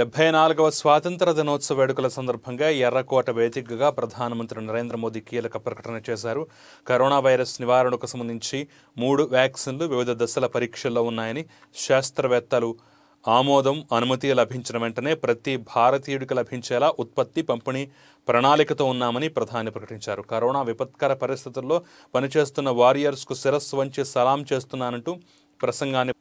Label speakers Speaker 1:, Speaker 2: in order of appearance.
Speaker 1: డెబ్బై నాలుగవ స్వాతంత్ర దినోత్సవ వేడుకల సందర్భంగా ఎర్రకోట వేదికగా ప్రధానమంత్రి నరేంద్ర మోదీ కీలక ప్రకటన చేశారు కరోనా వైరస్ నివారణకు సంబంధించి మూడు వ్యాక్సిన్లు వివిధ దశల పరీక్షల్లో ఉన్నాయని శాస్త్రవేత్తలు ఆమోదం అనుమతి లభించిన వెంటనే ప్రతి భారతీయుడికి లభించేలా ఉత్పత్తి పంపిణీ ప్రణాళికతో ఉన్నామని ప్రధాని ప్రకటించారు కరోనా విపత్కర పరిస్థితుల్లో పనిచేస్తున్న వారియర్స్కు శిరస్సు వంచి సలాం చేస్తున్నానంటూ ప్రసంగాన్ని